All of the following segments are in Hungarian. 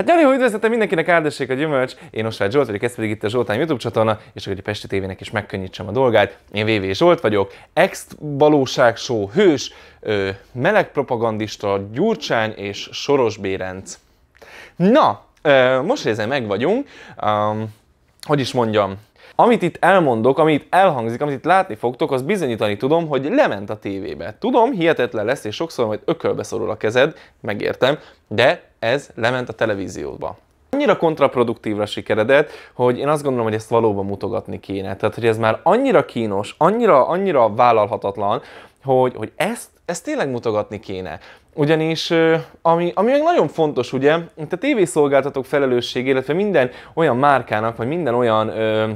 Hát nagyon üdvözletem mindenkinek áldessék a gyümölcs, én Osvágy Zsolt vagyok, ez pedig itt a Zsoltán YouTube csatorna, és hogy a Pesti tévének is megkönnyítsem a dolgát. Én VV Zsolt vagyok, ex show hős, ö, meleg propagandista, Gyurcsány és Soros Bérenc. Na, ö, most ezzel meg vagyunk, um, hogy is mondjam, amit itt elmondok, amit itt elhangzik, amit itt látni fogtok, az bizonyítani tudom, hogy lement a tévébe. Tudom, hihetetlen lesz, és sokszor majd ökölbe szorul a kezed, megértem, de ez lement a televízióba. Annyira kontraproduktívra sikeredett, hogy én azt gondolom, hogy ezt valóban mutogatni kéne. Tehát, hogy ez már annyira kínos, annyira, annyira vállalhatatlan, hogy, hogy ezt, ezt tényleg mutogatni kéne. Ugyanis, ami, ami még nagyon fontos, ugye, itt a tévészolgáltatók felelősség, illetve minden olyan márkának, vagy minden olyan ö,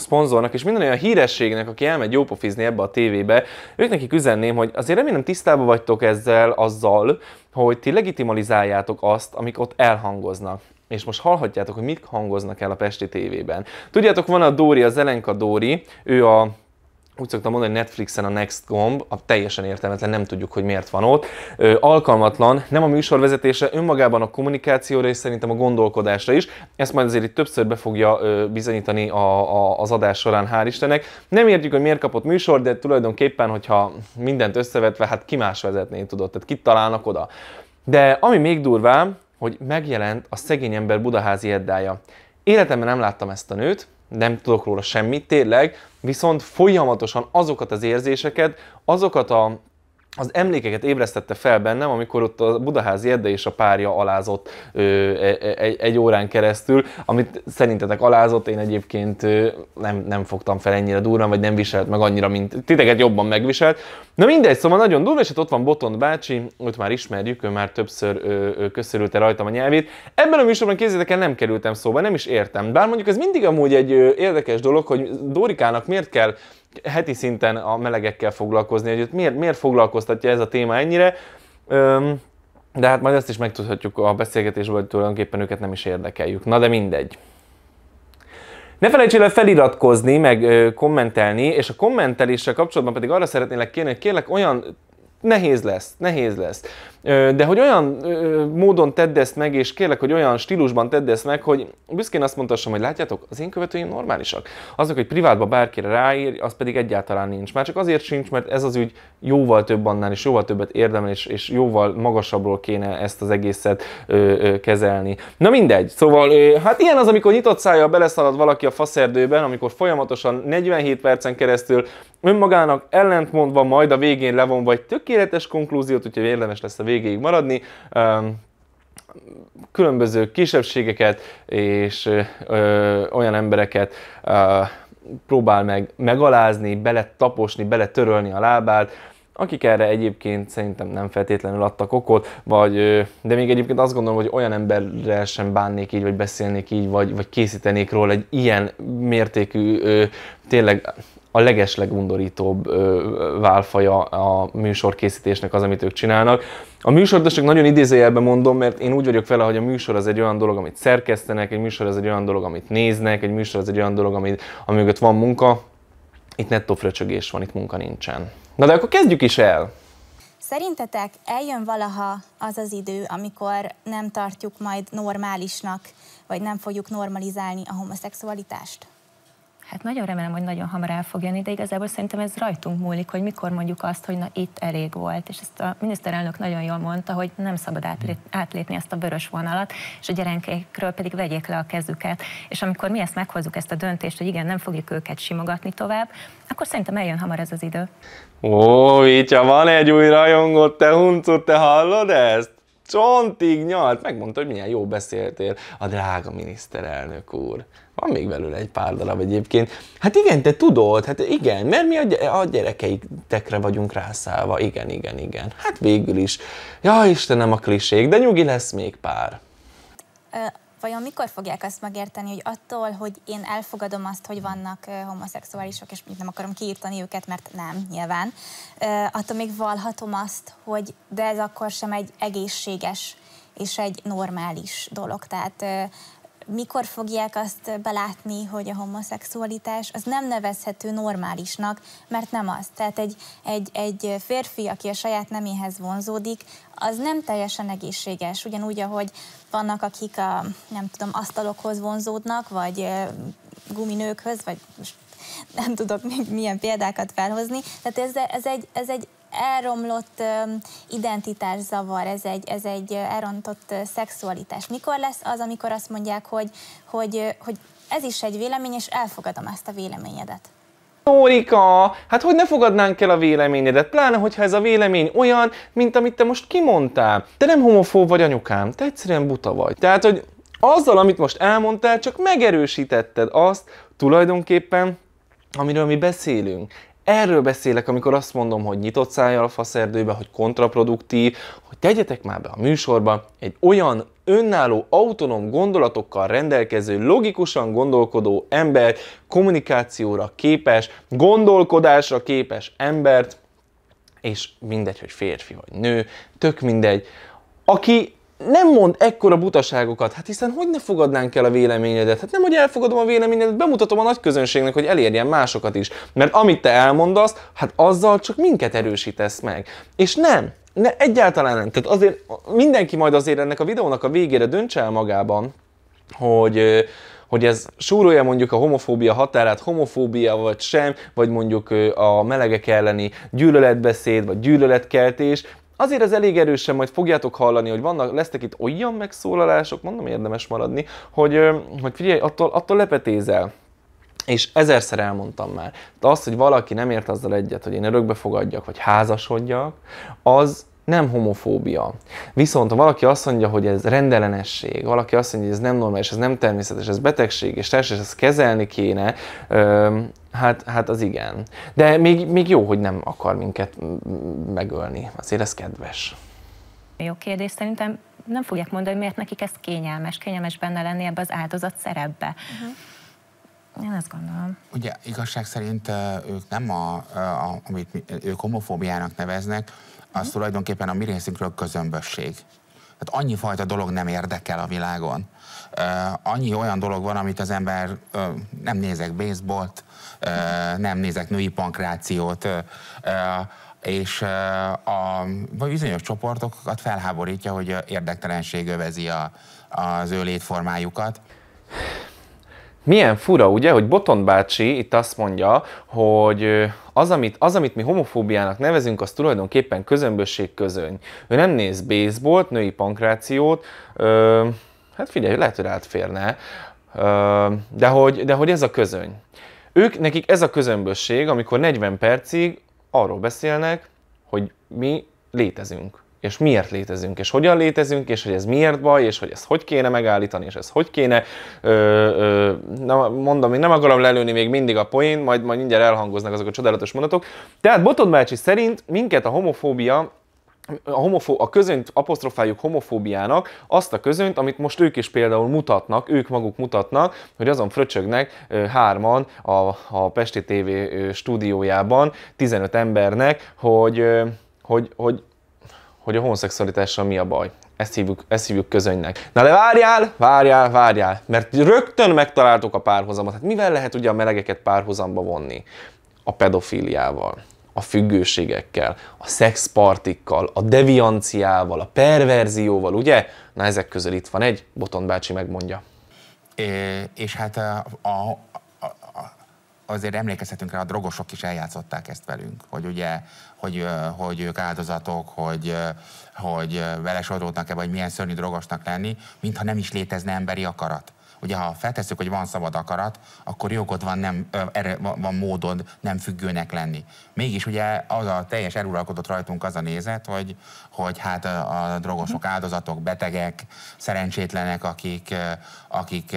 szponzornak, és minden olyan hírességnek, aki elmegy jópofizni ebbe a tévébe, ők nekik üzenném, hogy azért remélem tisztában vagytok ezzel, azzal, hogy ti legitimalizáljátok azt, amik ott elhangoznak és most hallhatjátok, hogy mit hangoznak el a Pesti tévében. Tudjátok, van a Dóri, az Elenka Dóri, ő a úgy szoktam mondani, hogy Netflixen a Next gomb, a teljesen értelmetlen, nem tudjuk, hogy miért van ott. Ö, alkalmatlan, nem a műsorvezetése, önmagában a kommunikációra és szerintem a gondolkodásra is. Ezt majd azért itt többször be fogja ö, bizonyítani a, a, az adás során, hál' Istennek. Nem értjük, hogy miért kapott műsor, de tulajdonképpen, hogyha mindent összevetve, hát ki más vezetné tudott, tehát kit találnak oda. De ami még durvább, hogy megjelent a szegény ember budaházi eddája. Életemben nem láttam ezt a nőt, nem tudok róla semmit tényleg, viszont folyamatosan azokat az érzéseket, azokat a az emlékeket ébresztette fel bennem, amikor ott a budaházi Edde és a párja alázott ö, e, e, egy, egy órán keresztül, amit szerintetek alázott, én egyébként nem, nem fogtam fel ennyire durran, vagy nem viselt meg annyira, mint titeket jobban megviselt. Na mindegy, szóval nagyon durva, és hát ott van Botond bácsi, őt már ismerjük, ő már többször köszörülte rajtam a nyelvét. Ebben a műsorban kézzétek el, nem kerültem szóba, nem is értem. Bár mondjuk ez mindig amúgy egy ö, érdekes dolog, hogy Dórikának miért kell heti szinten a melegekkel foglalkozni, hogy miért, miért foglalkoztatja ez a téma ennyire, de hát majd ezt is megtudhatjuk a beszélgetésből, hogy tulajdonképpen őket nem is érdekeljük. Na de mindegy. Ne felejtsél el feliratkozni, meg ö, kommentelni, és a kommenteléssel kapcsolatban pedig arra szeretnélek kérni, hogy kérlek olyan nehéz lesz, nehéz lesz. De hogy olyan módon tedd ezt meg, és kérlek, hogy olyan stílusban tedd ezt meg, hogy büszkén azt mondhassam, hogy látjátok, az én követőim normálisak. Azok, hogy privátba bárkire ráír, az pedig egyáltalán nincs. Már csak azért sincs, mert ez az ügy jóval több annál, és jóval többet érdemel, és, és jóval magasabbról kéne ezt az egészet ö, ö, kezelni. Na mindegy, szóval ö, hát ilyen az, amikor nyitott szája beleszalad valaki a faszerdőben, amikor folyamatosan 47 percen keresztül önmagának ellentmondva, majd a végén levon vagy tökéletes konklúziót, úgyhogy érdemes lesz a végéig maradni különböző kisebbségeket és ö, olyan embereket ö, próbál meg megalázni, beletaposni, beletörölni a lábát, akik erre egyébként szerintem nem feltétlenül adtak okot, vagy, de még egyébként azt gondolom, hogy olyan emberrel sem bánnék így, vagy beszélnék így, vagy, vagy készítenék róla egy ilyen mértékű, tényleg a legeslegundorítóbb válfaja a műsorkészítésnek az, amit ők csinálnak. A de csak nagyon idézőjelben mondom, mert én úgy vagyok vele, hogy a műsor az egy olyan dolog, amit szerkesztenek, egy műsor az egy olyan dolog, amit néznek, egy műsor az egy olyan dolog, amit, amögött van munka. Itt nettó fröcsögés van, itt munka nincsen. Na de akkor kezdjük is el! Szerintetek eljön valaha az az idő, amikor nem tartjuk majd normálisnak, vagy nem fogjuk normalizálni a homoszexualitást? Hát nagyon remélem, hogy nagyon hamar el fog jönni, de igazából szerintem ez rajtunk múlik, hogy mikor mondjuk azt, hogy na itt elég volt. És ezt a miniszterelnök nagyon jól mondta, hogy nem szabad átlépni ezt a vörös vonalat, és a gyerekekről pedig vegyék le a kezüket. És amikor mi ezt meghozzuk, ezt a döntést, hogy igen, nem fogjuk őket simogatni tovább, akkor szerintem eljön hamar ez az idő. Ó, itt van egy új rajongó, te huncur, te hallod ezt? Csontig nyalt, megmondta, hogy milyen jó beszéltél a drága miniszterelnök úr. Van még belőle egy pár darab egyébként. Hát igen, te tudod, hát igen, mert mi a gyerekeitekre vagyunk rászálva, Igen, igen, igen. Hát végül is. Ja, Istenem a kliség, de nyugi lesz még pár. Ö, vajon mikor fogják azt megérteni, hogy attól, hogy én elfogadom azt, hogy vannak homoszexuálisok, és nem akarom kiírtani őket, mert nem, nyilván, ö, attól még valhatom azt, hogy de ez akkor sem egy egészséges és egy normális dolog. Tehát mikor fogják azt belátni, hogy a homoszexualitás az nem nevezhető normálisnak, mert nem az. Tehát egy, egy, egy férfi, aki a saját neméhez vonzódik, az nem teljesen egészséges. Ugyanúgy, ahogy vannak, akik a, nem tudom, asztalokhoz vonzódnak, vagy guminőkhöz, vagy nem tudok még milyen példákat felhozni. Tehát ez, ez, egy, ez egy elromlott identitás zavar, ez egy, ez egy elrontott szexualitás. Mikor lesz az, amikor azt mondják, hogy, hogy, hogy ez is egy vélemény, és elfogadom ezt a véleményedet? Nórika, hát hogy ne fogadnánk el a véleményedet, pláne, hogyha ez a vélemény olyan, mint amit te most kimondtál. Te nem homofób vagy anyukám, te egyszerűen buta vagy. Tehát, hogy azzal, amit most elmondtál, csak megerősítetted azt tulajdonképpen, amiről mi beszélünk. Erről beszélek, amikor azt mondom, hogy nyitott szájjal a faszerdőbe, hogy kontraproduktív, hogy tegyetek már be a műsorba egy olyan önálló, autonóm gondolatokkal rendelkező, logikusan gondolkodó embert, kommunikációra képes, gondolkodásra képes embert, és mindegy, hogy férfi vagy nő, tök mindegy, aki nem mond ekkora butaságokat, hát hiszen hogy ne fogadnánk el a véleményedet? Hát nem, hogy elfogadom a véleményedet, bemutatom a nagy közönségnek, hogy elérjen másokat is. Mert amit te elmondasz, hát azzal csak minket erősítesz meg. És nem, ne, egyáltalán nem. Tehát azért mindenki majd azért ennek a videónak a végére döntse el magában, hogy hogy ez súrolja mondjuk a homofóbia határát, homofóbia vagy sem, vagy mondjuk a melegek elleni gyűlöletbeszéd, vagy gyűlöletkeltés, Azért ez elég erősen, majd fogjátok hallani, hogy vannak, lesznek itt olyan megszólalások, mondom érdemes maradni, hogy, hogy figyelj, attól, attól lepetézel. És ezerszer elmondtam már. De az, hogy valaki nem ért azzal egyet, hogy én örökbe fogadjak, vagy házasodjak, az nem homofóbia. Viszont ha valaki azt mondja, hogy ez rendellenesség, valaki azt mondja, hogy ez nem normális, ez nem természetes, ez betegség, és teljesen ezt kezelni kéne, Hát, hát az igen. De még, még jó, hogy nem akar minket megölni. Azért ez kedves. Jó kérdés. Szerintem nem fogják mondani, hogy miért nekik ez kényelmes. Kényelmes benne lenni ebbe az áldozat szerepbe. Uh-huh. Én ezt gondolom. Ugye igazság szerint ők nem a, a amit ők homofóbiának neveznek, az uh-huh. tulajdonképpen a mi részünkről közömbösség. Tehát annyi fajta dolog nem érdekel a világon. Annyi olyan dolog van, amit az ember nem nézek baseballt, nem nézek női pankrációt, és a vagy bizonyos csoportokat felháborítja, hogy érdektelenség övezi a, az ő létformájukat. Milyen fura, ugye, hogy Boton bácsi itt azt mondja, hogy az amit, az, amit mi homofóbiának nevezünk, az tulajdonképpen közömbösség közöny. Ő nem néz baseballt, női pankrációt, ö, hát figyelj, lehet, hogy átférne, ö, de, hogy, de hogy ez a közöny. Ők, nekik ez a közömbösség, amikor 40 percig arról beszélnek, hogy mi létezünk és miért létezünk, és hogyan létezünk, és hogy ez miért baj, és hogy ezt hogy kéne megállítani, és ez hogy kéne. Ö, ö, na, mondom, én nem akarom lelőni még mindig a poén, majd, majd mindjárt elhangoznak azok a csodálatos mondatok. Tehát Botod Mácsi szerint minket a homofóbia a, homofó- a közönt apostrofáljuk homofóbiának azt a közönt amit most ők is például mutatnak, ők maguk mutatnak, hogy azon fröcsögnek hárman a, a Pesti TV stúdiójában 15 embernek, hogy, hogy, hogy hogy a homoszexualitással mi a baj. Ezt hívjuk, ezt hívjuk közönynek. Na de várjál, várjál, várjál, mert rögtön megtaláltuk a párhuzamot. Hát mivel lehet ugye a melegeket párhuzamba vonni? A pedofíliával a függőségekkel, a szexpartikkal, a devianciával, a perverzióval, ugye? Na ezek közül itt van egy, Boton bácsi megmondja. É, és hát eh, a, a, azért emlékezhetünk rá, a drogosok is eljátszották ezt velünk, hogy ugye, hogy, hogy ők áldozatok, hogy, hogy vele sodródnak-e, vagy milyen szörnyű drogosnak lenni, mintha nem is létezne emberi akarat. Ugye ha feltesszük, hogy van szabad akarat, akkor jogod van, nem, erre van módod nem függőnek lenni. Mégis ugye az a teljes eluralkodott rajtunk az a nézet, hogy, hogy hát a, a drogosok mhm. áldozatok, betegek, szerencsétlenek, akik, akik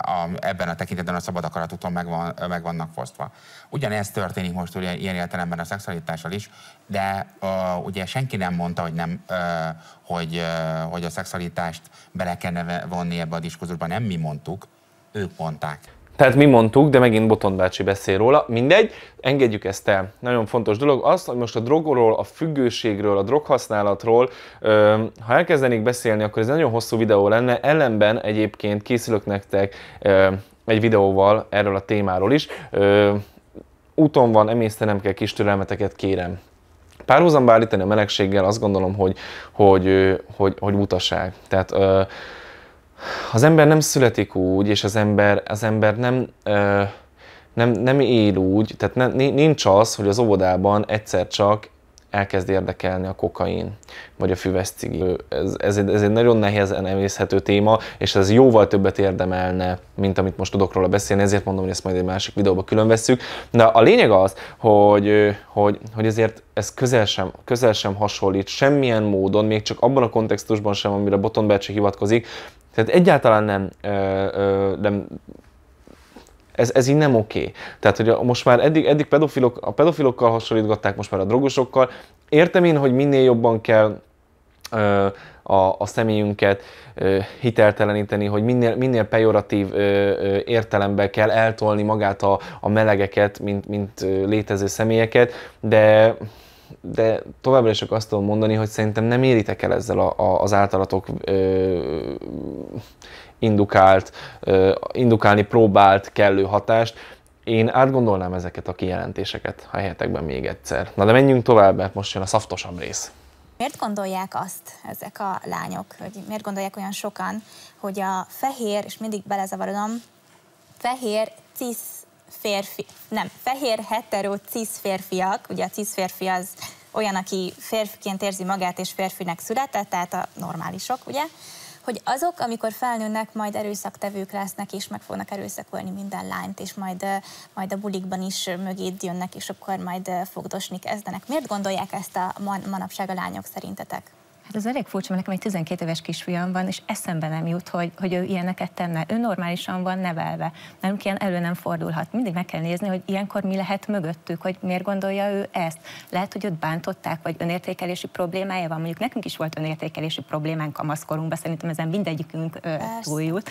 a, ebben a tekintetben a szabad akaratukon meg, van, meg vannak fosztva. Ugyanezt történik most ugye ilyen értelemben a szexualitással is, de uh, ugye senki nem mondta, hogy nem, uh, hogy, uh, hogy a szexualitást bele kellene vonni ebbe a diskurzusba, nem mi mondtuk, ők mondták. Tehát mi mondtuk, de megint Botond bácsi beszél róla. Mindegy, engedjük ezt el. Nagyon fontos dolog az, hogy most a drogról, a függőségről, a droghasználatról, ha elkezdenék beszélni, akkor ez nagyon hosszú videó lenne. Ellenben egyébként készülök nektek egy videóval erről a témáról is úton van, emésztenem kell, kis türelmeteket kérem. Párhuzamba állítani a melegséggel azt gondolom, hogy, hogy, hogy, hogy butaság. Tehát az ember nem születik úgy, és az ember, az ember nem, nem, nem él úgy, tehát nincs az, hogy az óvodában egyszer csak elkezd érdekelni a kokain, vagy a füves cigi. Ez, ez, egy, ez egy nagyon nehéz emészhető téma, és ez jóval többet érdemelne, mint amit most tudok róla beszélni, ezért mondom, hogy ezt majd egy másik videóba külön vesszük. De a lényeg az, hogy, hogy, hogy ezért ez közel sem, közel sem hasonlít semmilyen módon, még csak abban a kontextusban sem, amire Boton hivatkozik, tehát egyáltalán nem, ö, ö, nem ez, ez így nem oké. Okay. Tehát, hogy a, most már eddig, eddig pedofilok, a pedofilokkal hasonlítgatták, most már a drogosokkal. Értem én, hogy minél jobban kell ö, a, a személyünket ö, hitelteleníteni, hogy minél, minél pejoratív ö, ö, értelemben kell eltolni magát a, a melegeket, mint, mint létező személyeket, de de továbbra is csak azt tudom mondani, hogy szerintem nem éritek el ezzel a, a, az általatok ö, indukált, indukálni próbált kellő hatást. Én átgondolnám ezeket a kijelentéseket a helyetekben még egyszer. Na de menjünk tovább, mert most jön a szaftosabb rész. Miért gondolják azt ezek a lányok, hogy miért gondolják olyan sokan, hogy a fehér, és mindig belezavarodom, fehér, cis férfi, nem, fehér, hetero, cis férfiak, ugye a cis férfi az olyan, aki férfiként érzi magát és férfinek született, tehát a normálisok, ugye? hogy azok, amikor felnőnek, majd erőszaktevők lesznek, és meg fognak erőszakolni minden lányt, és majd, majd a bulikban is mögé jönnek, és akkor majd fogdosni kezdenek. Miért gondolják ezt a manapság a lányok szerintetek? Hát ez elég furcsa, mert nekem egy 12 éves kisfiam van, és eszembe nem jut, hogy, hogy ő ilyeneket tenne. Ő normálisan van nevelve, nem ilyen elő nem fordulhat. Mindig meg kell nézni, hogy ilyenkor mi lehet mögöttük, hogy miért gondolja ő ezt. Lehet, hogy őt bántották, vagy önértékelési problémája van. Mondjuk nekünk is volt önértékelési problémánk maszkorunkban, szerintem ezen mindegyikünk túljut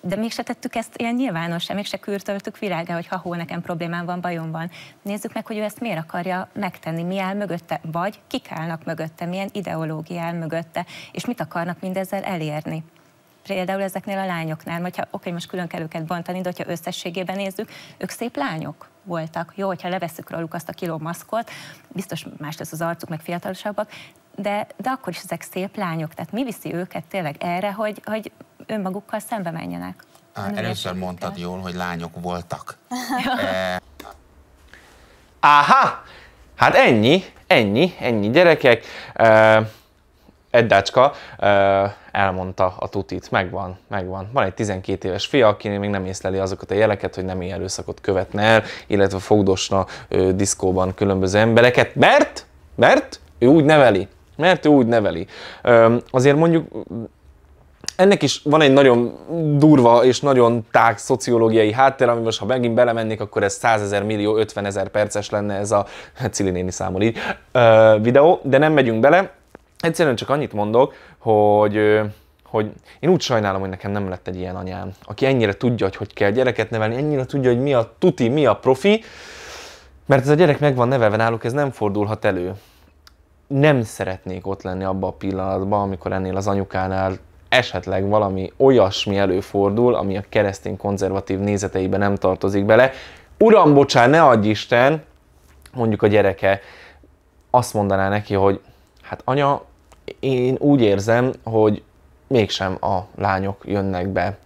de mégse tettük ezt ilyen nyilvános, nyilvánosan, mégse kürtöltük világá, hogy ha hol nekem problémám van, bajom van. Nézzük meg, hogy ő ezt miért akarja megtenni, mi áll mögötte, vagy kik állnak mögötte, milyen ideológia áll mögötte, és mit akarnak mindezzel elérni például ezeknél a lányoknál, hogyha oké, most külön kell őket bontani, de hogyha összességében nézzük, ők szép lányok voltak. Jó, hogyha leveszük róluk azt a kiló maszkot, biztos más lesz az arcuk, meg fiatalosabbak, de, de akkor is ezek szép lányok, tehát mi viszi őket tényleg erre, hogy, hogy önmagukkal szembe menjenek. Á, először mondtad jól, hogy lányok voltak. E, Aha, Hát ennyi, ennyi, ennyi gyerekek. E... Eddácska e, elmondta a tutit, megvan, megvan. Van egy 12 éves fia, aki még nem észleli azokat a jeleket, hogy nem ilyen erőszakot követne el, illetve fogdosna diszkóban különböző embereket, mert, mert ő úgy neveli, mert ő úgy neveli. Azért mondjuk ennek is van egy nagyon durva és nagyon tág szociológiai háttér, ami most ha megint belemennék, akkor ez 100 ezer millió 50 ezer perces lenne ez a hát Cili néni számol így videó, de nem megyünk bele. Egyszerűen csak annyit mondok, hogy hogy én úgy sajnálom, hogy nekem nem lett egy ilyen anyám, aki ennyire tudja, hogy hogy kell gyereket nevelni, ennyire tudja, hogy mi a tuti, mi a profi, mert ez a gyerek meg van nevelve náluk, ez nem fordulhat elő nem szeretnék ott lenni abba a pillanatban, amikor ennél az anyukánál esetleg valami olyasmi előfordul, ami a keresztény konzervatív nézeteibe nem tartozik bele. Uram, bocsán, ne adj Isten, mondjuk a gyereke azt mondaná neki, hogy hát anya, én úgy érzem, hogy mégsem a lányok jönnek be.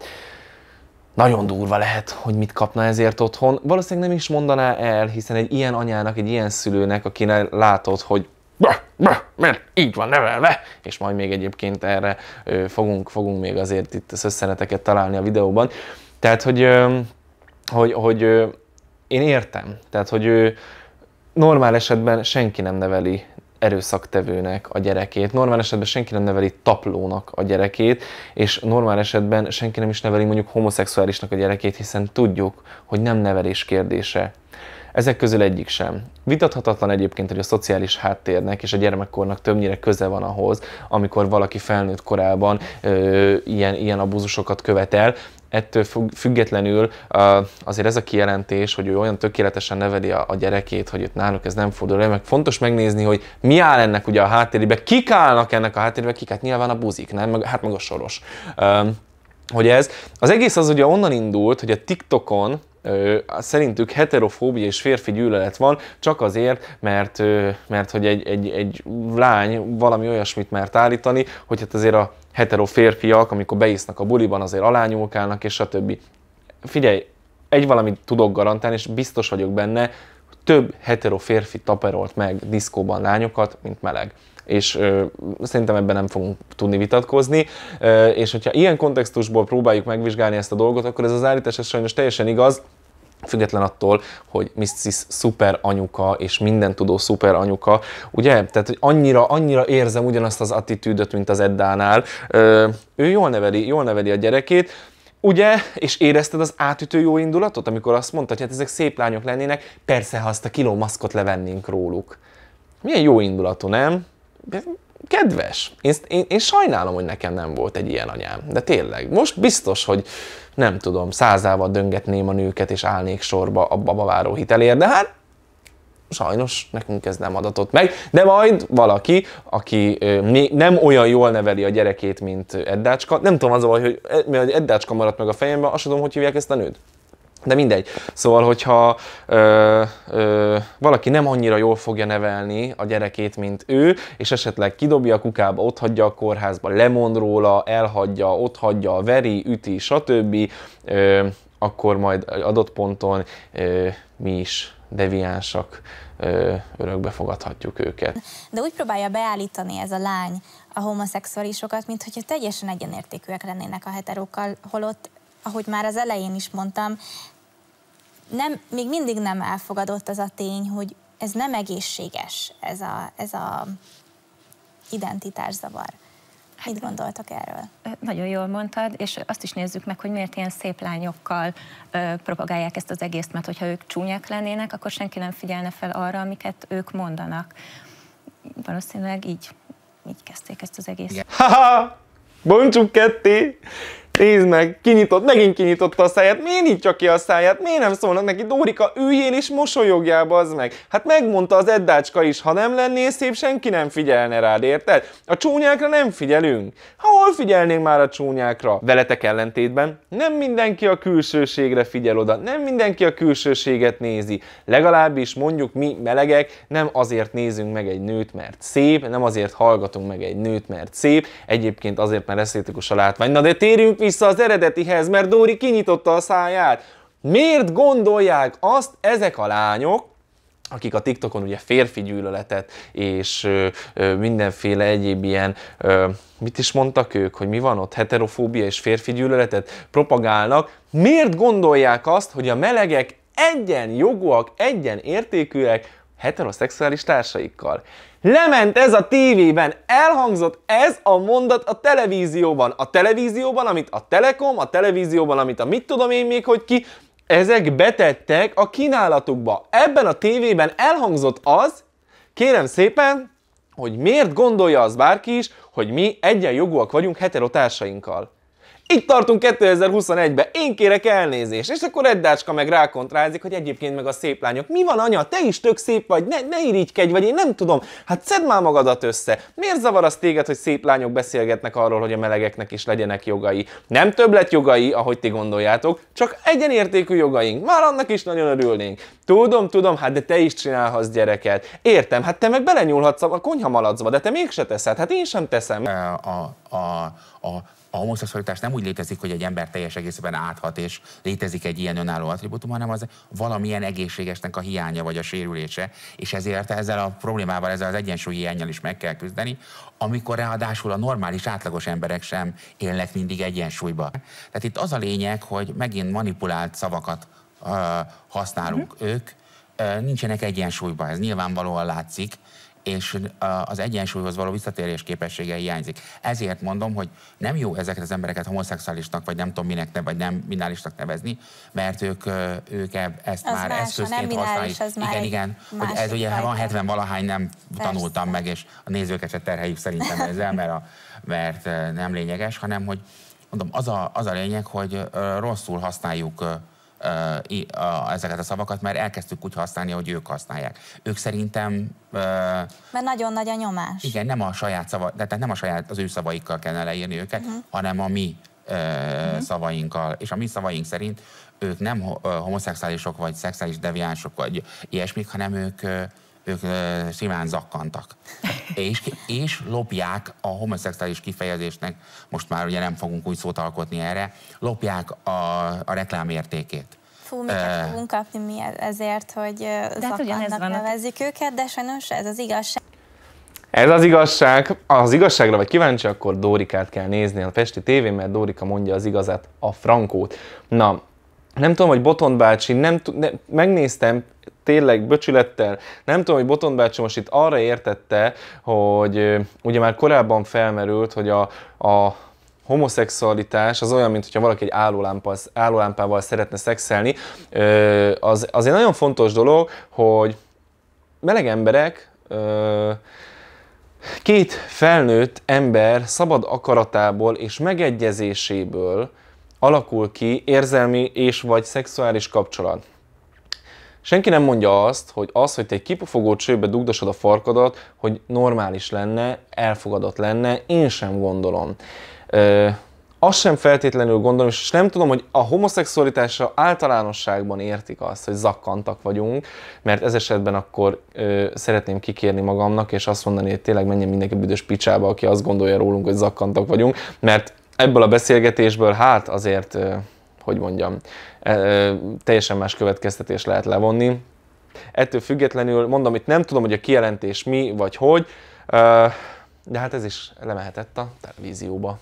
Nagyon durva lehet, hogy mit kapna ezért otthon. Valószínűleg nem is mondaná el, hiszen egy ilyen anyának, egy ilyen szülőnek, akinek látod, hogy Bah, bah, mert így van nevelve, és majd még egyébként erre ö, fogunk, fogunk még azért itt szösszeneteket találni a videóban. Tehát, hogy, ö, hogy, hogy ö, én értem, tehát, hogy normál esetben senki nem neveli erőszaktevőnek a gyerekét. Normál esetben senki nem neveli taplónak a gyerekét, és normál esetben senki nem is neveli mondjuk homoszexuálisnak a gyerekét, hiszen tudjuk, hogy nem nevelés kérdése. Ezek közül egyik sem. Vitathatatlan egyébként, hogy a szociális háttérnek és a gyermekkornak többnyire köze van ahhoz, amikor valaki felnőtt korában ö, ilyen, ilyen abúzusokat követel, ettől függetlenül azért ez a kijelentés, hogy ő olyan tökéletesen neveli a gyerekét, hogy itt náluk ez nem fordul elő, meg fontos megnézni, hogy mi áll ennek ugye a háttérbe, kik állnak ennek a háttérbe, kik, hát nyilván a buzik, nem? Hát meg a soros. Hogy ez, az egész az ugye onnan indult, hogy a TikTokon, szerintük heterofóbia és férfi gyűlölet van, csak azért, mert, mert hogy egy, egy, egy lány valami olyasmit mert állítani, hogy hát azért a hetero férfiak, amikor beisznak a buliban, azért alányulkálnak, és a többi. Figyelj, egy valamit tudok garantálni, és biztos vagyok benne, több hetero férfi taperolt meg diszkóban lányokat, mint meleg és ö, szerintem ebben nem fogunk tudni vitatkozni, ö, és hogyha ilyen kontextusból próbáljuk megvizsgálni ezt a dolgot, akkor ez az állítás ez sajnos teljesen igaz, független attól, hogy Mrs. szuper anyuka és minden tudó szuper anyuka, ugye? Tehát, hogy annyira, annyira érzem ugyanazt az attitűdöt, mint az Eddánál. Ö, ő jól neveli, jól neveli a gyerekét, Ugye, és érezted az átütő jó indulatot, amikor azt mondta, hogy hát ezek szép lányok lennének, persze, ha azt a kiló maszkot levennénk róluk. Milyen jó indulatú, nem? kedves. Én, én, én sajnálom, hogy nekem nem volt egy ilyen anyám, de tényleg. Most biztos, hogy nem tudom, százával döngetném a nőket, és állnék sorba a babaváró hitelért, de hát sajnos nekünk ez nem adatott meg, de majd valaki, aki nem olyan jól neveli a gyerekét, mint Eddácska, nem tudom az a baj, hogy Eddácska maradt meg a fejemben, azt tudom, hogy hívják ezt a nőt. De mindegy. Szóval, hogyha ö, ö, valaki nem annyira jól fogja nevelni a gyerekét, mint ő, és esetleg kidobja a kukába, ott hagyja a kórházba, lemond róla, elhagyja, ott hagyja, veri, üti, stb., ö, akkor majd adott ponton ö, mi is deviánsak, ö, örökbe fogadhatjuk őket. De úgy próbálja beállítani ez a lány a homoszexuálisokat, mint hogyha teljesen egyenértékűek lennének a heterókkal, holott ahogy már az elején is mondtam, nem, még mindig nem elfogadott az a tény, hogy ez nem egészséges, ez a, ez a identitászavar. Hát, Mit gondoltak erről? Nagyon jól mondtad, és azt is nézzük meg, hogy miért ilyen szép lányokkal ö, propagálják ezt az egészt, mert hogyha ők csúnyák lennének, akkor senki nem figyelne fel arra, amiket ők mondanak. Valószínűleg így, így kezdték ezt az egészet. Ha-ha! Bontsuk ketté! Nézd meg, kinyitott, megint kinyitotta a száját, miért nyitja ki a száját, miért nem szólnak neki, Dórika, üljél és mosolyogjál, az meg. Hát megmondta az eddácska is, ha nem lennél szép, senki nem figyelne rád, érted? A csúnyákra nem figyelünk. Hol figyelnénk már a csúnyákra? Veletek ellentétben nem mindenki a külsőségre figyel oda, nem mindenki a külsőséget nézi. Legalábbis mondjuk mi melegek nem azért nézünk meg egy nőt, mert szép, nem azért hallgatunk meg egy nőt, mert szép, egyébként azért, mert eszétikus a látvány. Na de térjünk vissza az eredetihez, mert Dóri kinyitotta a száját. Miért gondolják azt ezek a lányok, akik a TikTokon ugye férfi gyűlöletet és ö, ö, mindenféle egyéb ilyen, ö, mit is mondtak ők, hogy mi van ott, heterofóbia és férfi gyűlöletet propagálnak, miért gondolják azt, hogy a melegek egyen jogúak, egyen értékűek, heteroszexuális társaikkal. Lement ez a tévében, elhangzott ez a mondat a televízióban. A televízióban, amit a Telekom, a televízióban, amit a mit tudom én még, hogy ki, ezek betettek a kínálatukba. Ebben a tévében elhangzott az, kérem szépen, hogy miért gondolja az bárki is, hogy mi egyenjogúak vagyunk heterotársainkkal. Itt tartunk 2021-ben, én kérek elnézést, és akkor Eddácska meg rákontrázik, hogy egyébként meg a szép lányok, mi van anya, te is tök szép vagy, ne, ne irigykedj, vagy én nem tudom, hát szedd már magadat össze, miért zavar az téged, hogy szép lányok beszélgetnek arról, hogy a melegeknek is legyenek jogai? Nem több, lett jogai, ahogy ti gondoljátok, csak egyenértékű jogaink, már annak is nagyon örülnénk. Tudom, tudom, hát de te is csinálhatsz gyereket. Értem, hát te meg belenyúlhatsz a konyha malacba, de te mégse teszed, hát én sem teszem. A, a, a, a homoszexualitás nem úgy létezik, hogy egy ember teljes egészében áthat, és létezik egy ilyen önálló attribútum, hanem az valamilyen egészségesnek a hiánya vagy a sérülése, és ezért ezzel a problémával, ezzel az egyensúlyi hiányjal is meg kell küzdeni, amikor ráadásul a normális átlagos emberek sem élnek mindig egyensúlyba. Tehát itt az a lényeg, hogy megint manipulált szavakat uh, használunk uh-huh. ők, uh, nincsenek egyensúlyba, ez nyilvánvalóan látszik, és az egyensúlyhoz való visszatérés képessége hiányzik. Ezért mondom, hogy nem jó ezeket az embereket homoszexuálisnak, vagy nem tudom minek, ne, vagy nem minálisnak nevezni, mert ők, ők e-, ezt az már más, eszközként ha használják. Igen, igen, hogy ez ugye ha van 70 valahány nem Persze. tanultam meg, és a nézőket se terheljük szerintem ezzel, mert, a, mert nem lényeges, hanem hogy mondom, az a, az a lényeg, hogy rosszul használjuk ezeket a szavakat, mert elkezdtük úgy használni, hogy ők használják. Ők szerintem... Mert nagyon nagy a nyomás. Igen, nem a saját szava, tehát nem a saját, az ő szavaikkal kellene leírni őket, uh-huh. hanem a mi uh-huh. szavainkkal. És a mi szavaink szerint ők nem homoszexuálisok, vagy szexuális deviánsok, vagy ilyesmik, hanem ők ők ö, simán zakkantak. És, és lopják a homoszexuális kifejezésnek, most már ugye nem fogunk új szót alkotni erre, lopják a, a reklám értékét. Fú, miket fogunk kapni mi ezért, hogy zakkantnak hát, hát- nevezik őket, de sajnos ez az igazság. Ez az igazság. az igazságra vagy kíváncsi, akkor Dórikát kell nézni a Pesti tévén, mert Dórika mondja az igazat, a frankót. Na, nem tudom, hogy Boton bácsi, nem, ne, megnéztem, tényleg böcsülettel. Nem tudom, hogy Boton bácsi most itt arra értette, hogy ugye már korábban felmerült, hogy a, a homoszexualitás az olyan, mint hogyha valaki egy állólámpával, állólámpával szeretne szexelni. Az, az egy nagyon fontos dolog, hogy meleg emberek két felnőtt ember szabad akaratából és megegyezéséből alakul ki érzelmi és vagy szexuális kapcsolat. Senki nem mondja azt, hogy az, hogy te egy kipufogó csőbe dugdosod a farkadat, hogy normális lenne, elfogadott lenne, én sem gondolom. Ö, azt sem feltétlenül gondolom, és nem tudom, hogy a homoszexualitásra általánosságban értik azt, hogy zakkantak vagyunk, mert ez esetben akkor ö, szeretném kikérni magamnak, és azt mondani, hogy tényleg menjen mindenki büdös picsába, aki azt gondolja rólunk, hogy zakkantak vagyunk, mert ebből a beszélgetésből hát azért, hogy mondjam, teljesen más következtetés lehet levonni. Ettől függetlenül mondom, itt nem tudom, hogy a kijelentés mi vagy hogy, de hát ez is lemehetett a televízióba.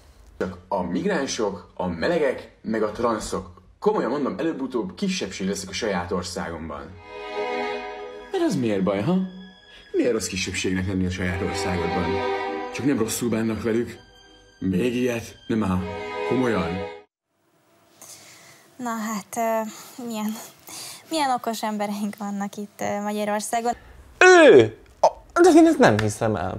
A migránsok, a melegek, meg a transzok. Komolyan mondom, előbb-utóbb kisebbség leszek a saját országomban. Mert az miért baj, ha? Miért rossz kisebbségnek lenni a saját országodban? Csak nem rosszul bánnak velük. Még ilyet? Nem már, Komolyan? Na hát, milyen, milyen okos embereink vannak itt Magyarországon. Ő! De én ezt nem hiszem el.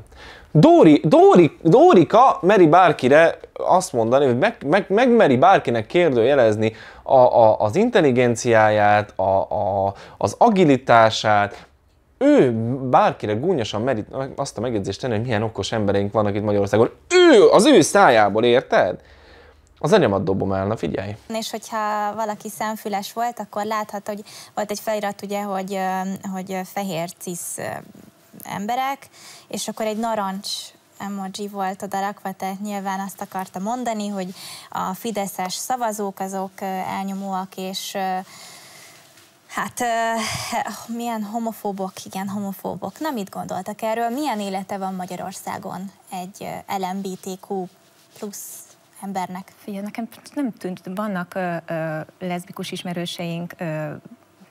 Dóri, Dóri, Dórika meri bárkire azt mondani, hogy meg, meg, meri bárkinek kérdőjelezni a, a, az intelligenciáját, a, a, az agilitását, ő bárkire gúnyosan merít azt a megjegyzést tenni, hogy milyen okos embereink vannak itt Magyarországon. Ő, az ő szájából, érted? Az enyémat dobom el, na figyelj. És hogyha valaki szemfüles volt, akkor láthat, hogy volt egy felirat, ugye, hogy, hogy fehér cisz emberek, és akkor egy narancs emoji volt oda rakva, tehát nyilván azt akarta mondani, hogy a fideszes szavazók azok elnyomóak, és Hát, uh, milyen homofóbok, igen, homofóbok. Na, mit gondoltak erről? Milyen élete van Magyarországon egy LMBTQ plusz embernek? Figyelj, nekem nem tűnt, vannak ö, ö, leszbikus ismerőseink, ö,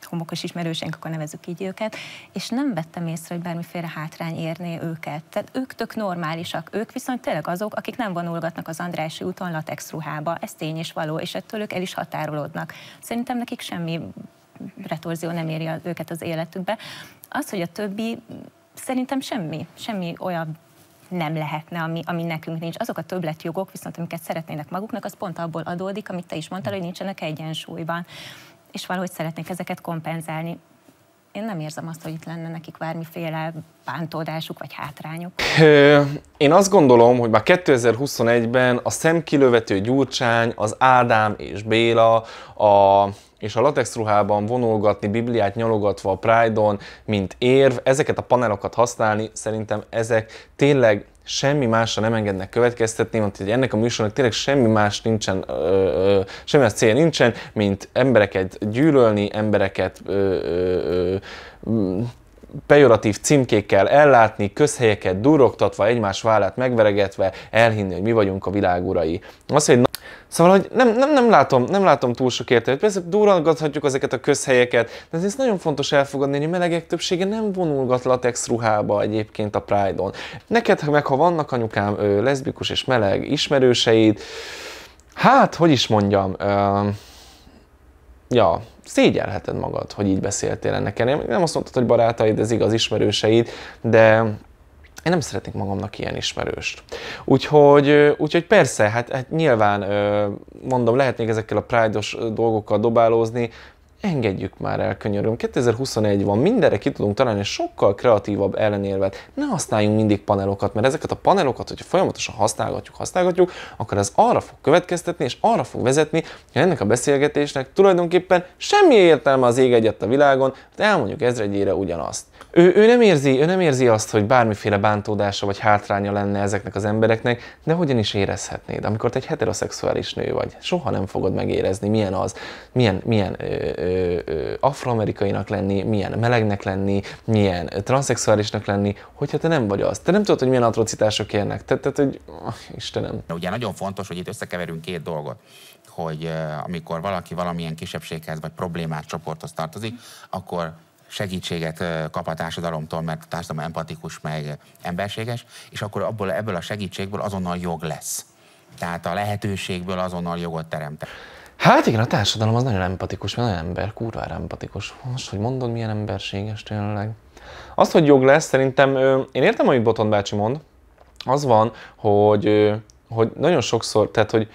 homokos ismerőseink, akkor nevezük így őket, és nem vettem észre, hogy bármiféle hátrány érné őket. Tehát ők tök normálisak, ők viszont tényleg azok, akik nem vonulgatnak az Andrási úton latex ruhába, ez tény és való, és ettől ők el is határolódnak. Szerintem nekik semmi retorzió nem éri őket az életükbe. Az, hogy a többi, szerintem semmi, semmi olyan nem lehetne, ami, ami nekünk nincs. Azok a többletjogok viszont, amiket szeretnének maguknak, az pont abból adódik, amit te is mondtál, hogy nincsenek egyensúlyban és valahogy szeretnék ezeket kompenzálni én nem érzem azt, hogy itt lenne nekik bármiféle bántódásuk vagy hátrányuk. Én azt gondolom, hogy már 2021-ben a szemkilövető Gyurcsány, az Ádám és Béla, a és a latexruhában vonulgatni, bibliát nyalogatva a Pride-on, mint érv, ezeket a panelokat használni, szerintem ezek tényleg semmi másra nem engednek következtetni, mondta, hogy ennek a műsornak tényleg semmi más nincsen, ö, ö, semmi más célja nincsen, mint embereket gyűlölni, embereket ö, ö, ö, pejoratív címkékkel ellátni, közhelyeket durogtatva, egymás vállát megveregetve, elhinni, hogy mi vagyunk a világ urai. Azt, hogy Szóval, hogy nem, nem, nem, látom, nem látom túl sok értelmet. Persze durangathatjuk ezeket a közhelyeket, de ez nagyon fontos elfogadni, hogy a melegek többsége nem vonulgat latex ruhába egyébként a Pride-on. Neked, meg ha vannak anyukám ő, leszbikus és meleg ismerőseid, hát, hogy is mondjam, ö, ja, szégyelheted magad, hogy így beszéltél ennek ellenére. Nem azt mondtad, hogy barátaid, ez igaz, ismerőseid, de én nem szeretnék magamnak ilyen ismerőst. Úgyhogy, úgyhogy persze, hát, hát nyilván mondom, lehetnék ezekkel a pride dolgokkal dobálózni, engedjük már el, könyörgöm. 2021 van, mindenre ki tudunk találni sokkal kreatívabb ellenérvet. Ne használjunk mindig panelokat, mert ezeket a panelokat, hogyha folyamatosan használgatjuk, használgatjuk, akkor ez arra fog következtetni, és arra fog vezetni, hogy ennek a beszélgetésnek tulajdonképpen semmi értelme az ég egyet a világon, de elmondjuk ezregyére ugyanazt. Ő, ő, nem érzi, ő nem érzi azt, hogy bármiféle bántódása vagy hátránya lenne ezeknek az embereknek, de hogyan is érezhetnéd, amikor te egy heteroszexuális nő vagy. Soha nem fogod megérezni, milyen az, milyen, milyen ö, ö, ö, afroamerikainak lenni, milyen melegnek lenni, milyen transzexuálisnak lenni, hogyha te nem vagy az. Te nem tudod, hogy milyen atrocitások érnek. Tehát, te, hogy, oh, Istenem. Ugye nagyon fontos, hogy itt összekeverünk két dolgot hogy amikor valaki valamilyen kisebbséghez vagy problémás csoporthoz tartozik, akkor segítséget kap a társadalomtól, mert a társadalom empatikus, meg emberséges, és akkor abból, ebből a segítségből azonnal jog lesz. Tehát a lehetőségből azonnal jogot teremtek. Hát igen, a társadalom az nagyon empatikus, nagyon ember, kurvára empatikus. Most, hogy mondod, milyen emberséges tényleg. Azt, hogy jog lesz, szerintem, én értem, amit Boton bácsi mond, az van, hogy, hogy nagyon sokszor, tehát, hogy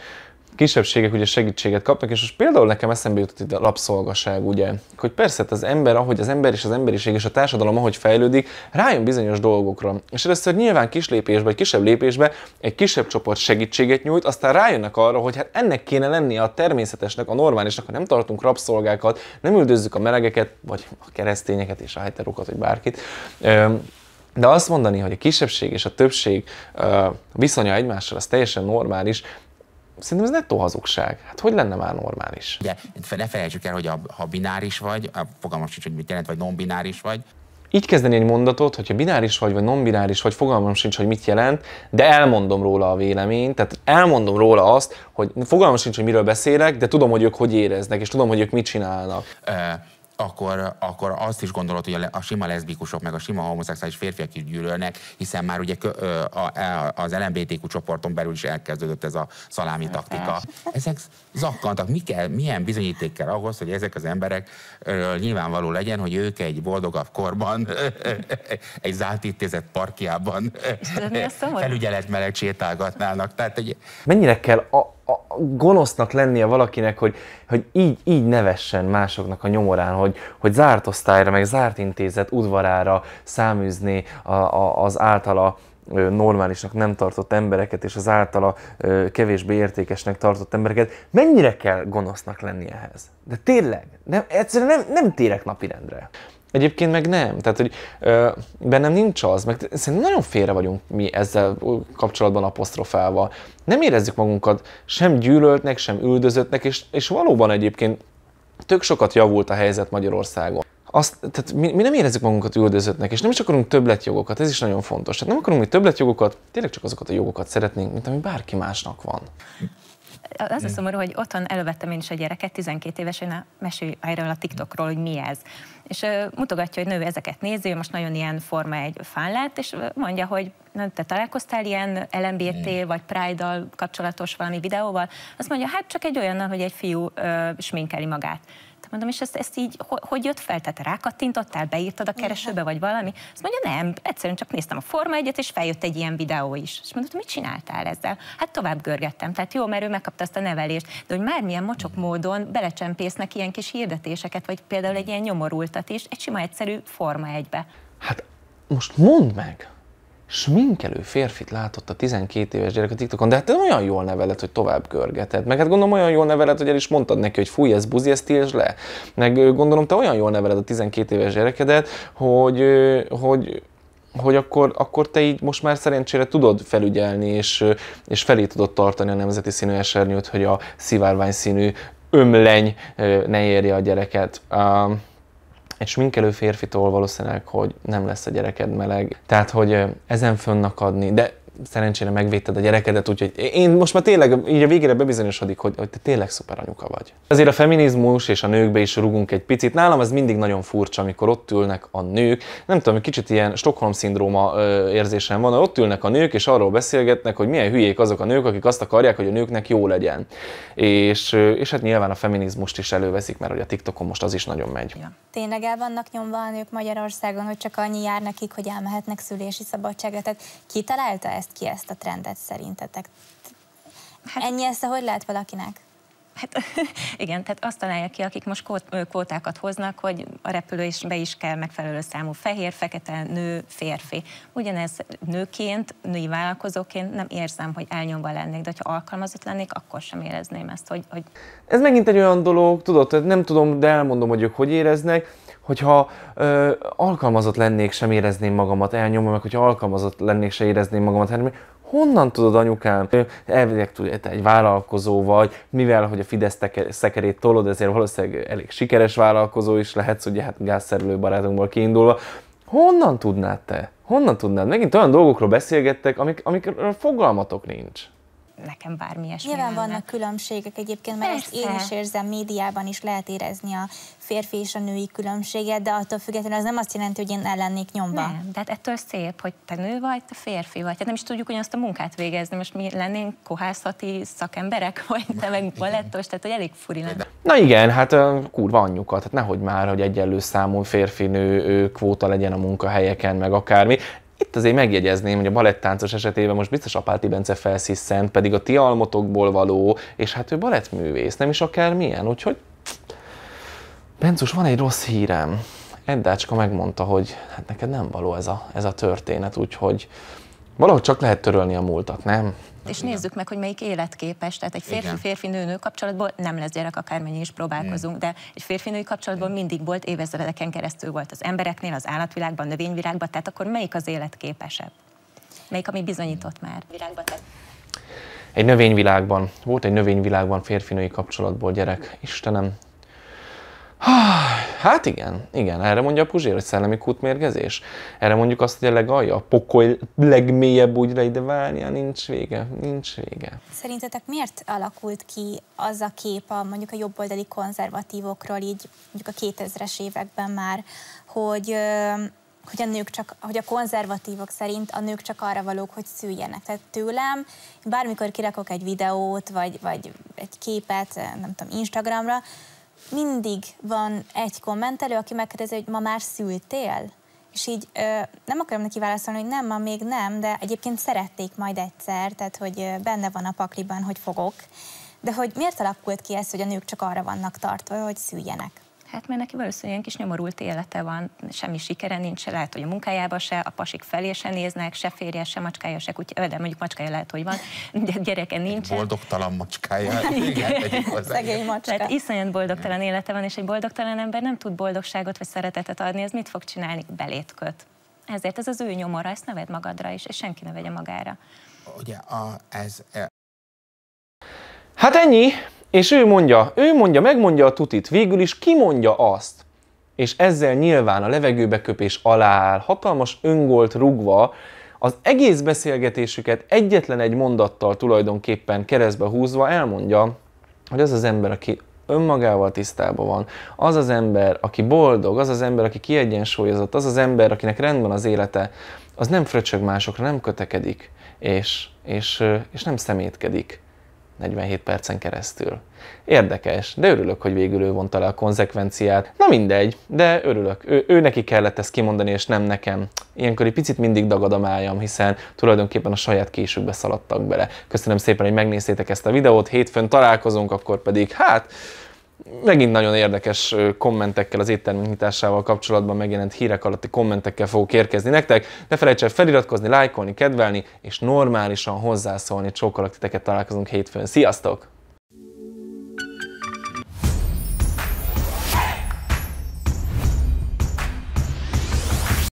kisebbségek ugye segítséget kapnak, és most például nekem eszembe jutott itt a rabszolgaság, ugye, hogy persze hát az ember, ahogy az ember és az emberiség és a társadalom ahogy fejlődik, rájön bizonyos dolgokra. És először nyilván kis lépésbe, vagy kisebb lépésbe egy kisebb csoport segítséget nyújt, aztán rájönnek arra, hogy hát ennek kéne lennie a természetesnek, a normálisnak, ha nem tartunk rabszolgákat, nem üldözzük a melegeket, vagy a keresztényeket és a heterokat, vagy bárkit. De azt mondani, hogy a kisebbség és a többség viszonya egymással, az teljesen normális, Szerintem ez nettó hazugság. Hát hogy lenne már normális? De ne felejtsük el, hogy a, ha bináris vagy, a fogalmam sincs, hogy mit jelent, vagy non-bináris vagy, így kezdeni egy mondatot, hogyha bináris vagy, vagy non-bináris vagy, fogalmam sincs, hogy mit jelent, de elmondom róla a véleményt, tehát elmondom róla azt, hogy fogalmam sincs, hogy miről beszélek, de tudom, hogy ők hogy éreznek, és tudom, hogy ők mit csinálnak. Uh akkor, akkor azt is gondolod, hogy a sima leszbikusok meg a sima homoszexuális férfiak is gyűlölnek, hiszen már ugye e, az LMBTQ csoporton belül is elkezdődött ez a szalámi hát taktika. Ezek zakkantak. Mi kell, milyen bizonyíték kell ahhoz, hogy ezek az emberek nyilvánvaló legyen, hogy ők egy boldogabb korban, egy zárt intézet parkjában felügyelet mellett sétálgatnának. Tehát, hogy... Mennyire kell a a gonosznak lennie valakinek, hogy, hogy így, így nevessen másoknak a nyomorán, hogy, hogy zárt osztályra, meg zárt intézet udvarára száműzni a, a, az általa normálisnak nem tartott embereket, és az általa kevésbé értékesnek tartott embereket. Mennyire kell gonosznak lenni ehhez? De tényleg, nem, egyszerűen nem, nem térek napirendre. Egyébként meg nem. Tehát, hogy ö, bennem nincs az, meg szerintem nagyon félre vagyunk mi ezzel kapcsolatban apostrofálva. Nem érezzük magunkat sem gyűlöltnek, sem üldözöttnek, és, és valóban egyébként tök sokat javult a helyzet Magyarországon. Azt, tehát mi, mi nem érezzük magunkat üldözöttnek, és nem is akarunk többletjogokat, ez is nagyon fontos. Tehát nem akarunk mi többletjogokat, tényleg csak azokat a jogokat szeretnénk, mint ami bárki másnak van az a mm. szomorú, hogy otthon elővettem én is a gyereket, 12 évesen, a mesélj erről a TikTokról, hogy mi ez. És ö, mutogatja, hogy nő ezeket nézi, most nagyon ilyen forma egy fán lett, és mondja, hogy na, te találkoztál ilyen LMBT Igen. Mm. vagy Pride-dal kapcsolatos valami videóval? Azt mondja, hát csak egy olyannal, hogy egy fiú ö, sminkeli magát mondom, és ezt, ezt így, hogy, hogy jött fel? Tehát rákattintottál, beírtad a keresőbe, vagy valami? Azt mondja, nem, egyszerűen csak néztem a Forma egyet, és feljött egy ilyen videó is. És mondom, mit csináltál ezzel? Hát tovább görgettem. Tehát jó, mert ő megkapta azt a nevelést. De hogy már milyen mocsok módon belecsempésznek ilyen kis hirdetéseket, vagy például egy ilyen nyomorultat is, egy sima egyszerű Forma egybe. Hát most mondd meg, sminkelő férfit látott a 12 éves gyerek a TikTokon, de hát te olyan jól neveled, hogy tovább görgeted. Meg hát gondolom olyan jól neveled, hogy el is mondtad neki, hogy fúj, ez buzi, ezt tiltsd le. Meg gondolom te olyan jól neveled a 12 éves gyerekedet, hogy, hogy hogy akkor, akkor te így most már szerencsére tudod felügyelni, és, és felé tudod tartani a nemzeti színű esernyőt, hogy a szivárvány színű ömleny ne érje a gyereket. Um, egy sminkelő férfitól valószínűleg, hogy nem lesz a gyereked meleg. Tehát, hogy ezen fönnakadni, de szerencsére megvédted a gyerekedet, úgyhogy én most már tényleg így a végére bebizonyosodik, hogy, hogy te tényleg szuper anyuka vagy. Azért a feminizmus és a nőkbe is rugunk egy picit. Nálam ez mindig nagyon furcsa, amikor ott ülnek a nők. Nem tudom, kicsit ilyen Stockholm-szindróma érzésem van, ott ülnek a nők, és arról beszélgetnek, hogy milyen hülyék azok a nők, akik azt akarják, hogy a nőknek jó legyen. És, és hát nyilván a feminizmust is előveszik, mert hogy a TikTokon most az is nagyon megy. Ja. Tényleg el vannak nyomva a nők Magyarországon, hogy csak annyi jár nekik, hogy elmehetnek szülési szabadságra. Tehát kitalálta ezt? ezt ki ezt a trendet szerintetek? Hát, Ennyi ezt hogy lehet valakinek? Hát igen, tehát azt találja ki, akik most kótákat hoznak, hogy a repülő is be is kell megfelelő számú fehér, fekete, nő, férfi. Ugyanez nőként, női vállalkozóként nem érzem, hogy elnyomva lennék, de ha alkalmazott lennék, akkor sem érezném ezt, hogy, hogy... Ez megint egy olyan dolog, tudod, nem tudom, de elmondom, hogy ők hogy éreznek hogyha ö, alkalmazott lennék, sem érezném magamat elnyomva, meg hogyha alkalmazott lennék, sem érezném magamat elnyomva. Honnan tudod, anyukám? Elvileg tudod, te egy vállalkozó vagy, mivel, hogy a Fidesz szekerét tolod, ezért valószínűleg elég sikeres vállalkozó is lehetsz, ugye hát gázszerülő barátunkból kiindulva. Honnan tudnád te? Honnan tudnád? Megint olyan dolgokról beszélgettek, amik, amikről fogalmatok nincs nekem bármi ilyesmi Nyilván lenne. vannak különbségek egyébként, mert Persze. ezt én is érzem, médiában is lehet érezni a férfi és a női különbséget, de attól függetlenül az nem azt jelenti, hogy én ellennék nyomba. Nem, de hát ettől szép, hogy te nő vagy, te férfi vagy. Tehát nem is tudjuk ugyanazt a munkát végezni. Most mi lennénk kohászati szakemberek, vagy te meg palettos, tehát hogy elég furi lenne. Na igen, hát kurva anyjukat, hát nehogy már, hogy egyenlő számú férfi-nő kvóta legyen a munkahelyeken, meg akármi azért megjegyezném, hogy a balettáncos esetében most biztos Apáti Bence felsziszent, pedig a ti almotokból való, és hát ő balettművész, nem is akár milyen, úgyhogy... Bencus, van egy rossz hírem. Eddácska megmondta, hogy hát neked nem való ez a, ez a történet, úgyhogy valahogy csak lehet törölni a múltat, nem? Hát és igen. nézzük meg, hogy melyik életképes. Tehát egy férfi-férfi-nő-nő kapcsolatból nem lesz gyerek, akármennyi is próbálkozunk, igen. de egy férfi-női kapcsolatból igen. mindig volt, évezredeken keresztül volt az embereknél, az állatvilágban, a növényvilágban, tehát akkor melyik az életképesebb? Melyik, ami bizonyított már? Virágban, tehát egy növényvilágban, volt egy növényvilágban férfinői kapcsolatból gyerek, Istenem, Hát igen, igen, erre mondja a Puzsér, hogy szellemi kútmérgezés. Erre mondjuk azt, hogy a legalja, a pokoly legmélyebb úgyra ide várja, nincs vége, nincs vége. Szerintetek miért alakult ki az a kép a mondjuk a jobboldali konzervatívokról így mondjuk a 2000-es években már, hogy hogy a nők csak, hogy a konzervatívok szerint a nők csak arra valók, hogy szüljenek. Tehát tőlem bármikor kirakok egy videót, vagy, vagy egy képet, nem tudom, Instagramra, mindig van egy kommentelő, aki megkérdezi, hogy ma már szültél? És így ö, nem akarom neki válaszolni, hogy nem, ma még nem, de egyébként szerették majd egyszer, tehát hogy benne van a pakliban, hogy fogok. De hogy miért alakult ki ez, hogy a nők csak arra vannak tartva, hogy szüljenek? Hát mert neki valószínűleg ilyen kis nyomorult élete van, semmi sikere nincs, se lehet, hogy a munkájába se, a pasik felé se néznek, se férje, se macskája, se kutya, de mondjuk macskája lehet, hogy van, de gyereke nincs. Boldogtalan macskája. Igen, Szegény macska. Tehát iszonyat boldogtalan élete van, és egy boldogtalan ember nem tud boldogságot vagy szeretetet adni, ez mit fog csinálni? Belétköt. Ezért ez az ő nyomora, ezt neved magadra is, és senki ne vegye magára. Ugye a, ez... E... Hát ennyi. És ő mondja, ő mondja, megmondja a tutit, végül is kimondja azt, és ezzel nyilván a levegőbeköpés alá áll, hatalmas öngolt rugva, az egész beszélgetésüket egyetlen egy mondattal tulajdonképpen keresztbe húzva elmondja, hogy az az ember, aki önmagával tisztában van, az az ember, aki boldog, az az ember, aki kiegyensúlyozott, az az ember, akinek rendben az élete, az nem fröcsög másokra, nem kötekedik, és, és, és nem szemétkedik. 47 percen keresztül. Érdekes, de örülök, hogy végül ő vonta le a konzekvenciát. Na mindegy, de örülök. Ő, ő neki kellett ezt kimondani, és nem nekem. Ilyenkor egy picit mindig dagad a májam, hiszen tulajdonképpen a saját késükbe szaladtak bele. Köszönöm szépen, hogy megnéztétek ezt a videót, hétfőn találkozunk, akkor pedig hát megint nagyon érdekes kommentekkel az éttermünk nyitásával kapcsolatban megjelent hírek alatti kommentekkel fogok érkezni nektek. Ne felejts el feliratkozni, lájkolni, kedvelni, és normálisan hozzászólni. Csókolok titeket, találkozunk hétfőn. Sziasztok!